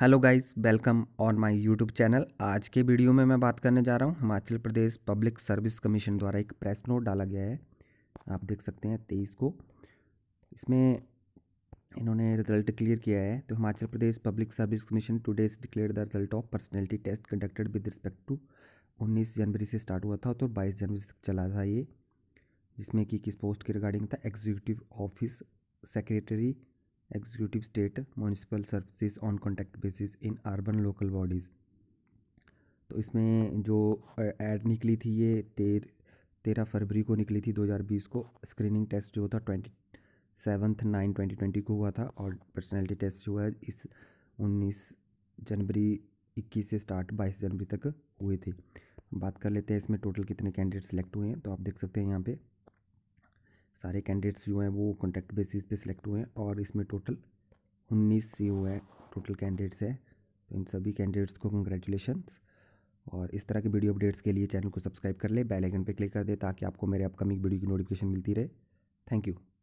hello guys welcome on my YouTube channel आज के video में मैं बात करने जा रहा हूँ Himachal Pradesh public service commission द्वारा एक प्रेस नोट डाला गया है आप देख सकते हैं तेईस को इसमें इन्होंने रिजल्ट क्लियर किया है तो Himachal Pradesh public service commission has declare the result of personality test conducted with respect to उन्नीस जनवरी से स्टार्ट हुआ था तो बाईस जनवरी तक चला था ये जिसमें कि किस पोस्ट के रिगार्डिंग था executive office secretary executive state municipal services on contact basis in urban local bodies तो इसमें जो एड निकली थी ये तेर तेरह फरवरी को निकली थी 2020 को स्क्रीनिंग टेस्ट जो था twenty seventh nine twenty twenty को हुआ था और पर्सनैलिटी टेस्ट जो है इस उन्नीस जनवरी इक्कीस से स्टार्ट बाईस जनवरी तक हुए थे बात कर लेते हैं इसमें टोटल कितने कैंडिडेट सेलेक्ट हुए हैं तो आप देख सकते हैं यहाँ पे सारे कैंडिडेट्स जो हैं वो कॉन्टैक्ट बेसिस पे सिलेक्ट हुए हैं और इसमें टोटल उन्नीस सी ओ है टोटल कैंडिडेट्स हैं तो इन सभी कैंडिडेट्स को कंग्रेचुलेशन और इस तरह के वीडियो अपडेट्स के लिए चैनल को सब्सक्राइब कर ले बेल आइकन पे क्लिक कर दे ताकि आपको मेरे अपकमिंग वीडियो की नोटिफिकेशन मिलती रहे थैंक यू